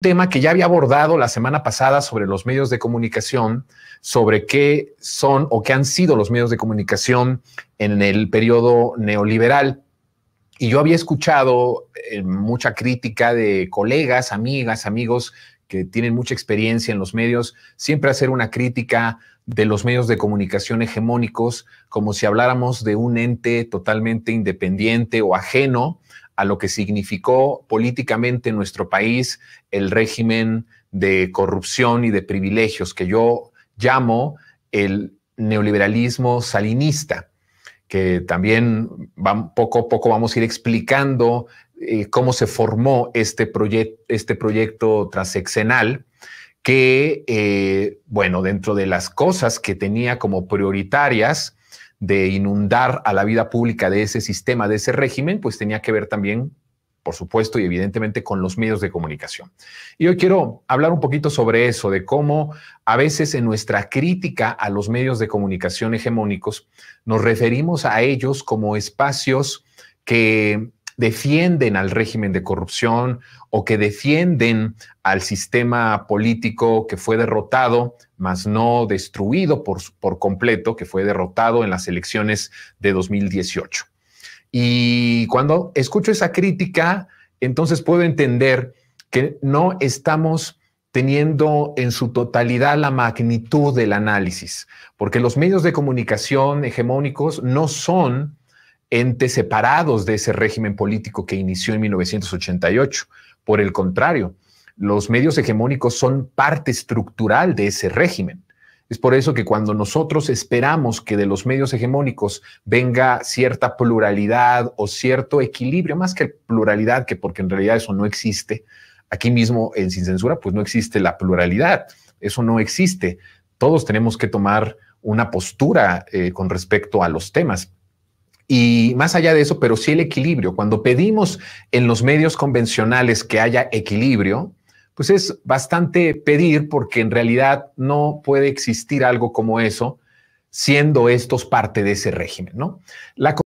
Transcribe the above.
tema que ya había abordado la semana pasada sobre los medios de comunicación, sobre qué son o qué han sido los medios de comunicación en el periodo neoliberal. Y yo había escuchado eh, mucha crítica de colegas, amigas, amigos que tienen mucha experiencia en los medios, siempre hacer una crítica de los medios de comunicación hegemónicos como si habláramos de un ente totalmente independiente o ajeno a lo que significó políticamente en nuestro país el régimen de corrupción y de privilegios que yo llamo el neoliberalismo salinista, que también poco a poco vamos a ir explicando eh, cómo se formó este, este proyecto transexenal, que, eh, bueno, dentro de las cosas que tenía como prioritarias, de inundar a la vida pública de ese sistema, de ese régimen, pues tenía que ver también, por supuesto, y evidentemente con los medios de comunicación. Y hoy quiero hablar un poquito sobre eso, de cómo a veces en nuestra crítica a los medios de comunicación hegemónicos nos referimos a ellos como espacios que defienden al régimen de corrupción o que defienden al sistema político que fue derrotado, mas no destruido por, por completo, que fue derrotado en las elecciones de 2018. Y cuando escucho esa crítica, entonces puedo entender que no estamos teniendo en su totalidad la magnitud del análisis, porque los medios de comunicación hegemónicos no son entes separados de ese régimen político que inició en 1988. Por el contrario, los medios hegemónicos son parte estructural de ese régimen. Es por eso que cuando nosotros esperamos que de los medios hegemónicos venga cierta pluralidad o cierto equilibrio, más que pluralidad, que porque en realidad eso no existe, aquí mismo en Sin Censura, pues no existe la pluralidad, eso no existe. Todos tenemos que tomar una postura eh, con respecto a los temas. Y más allá de eso, pero sí el equilibrio. Cuando pedimos en los medios convencionales que haya equilibrio, pues es bastante pedir porque en realidad no puede existir algo como eso siendo estos parte de ese régimen, ¿no?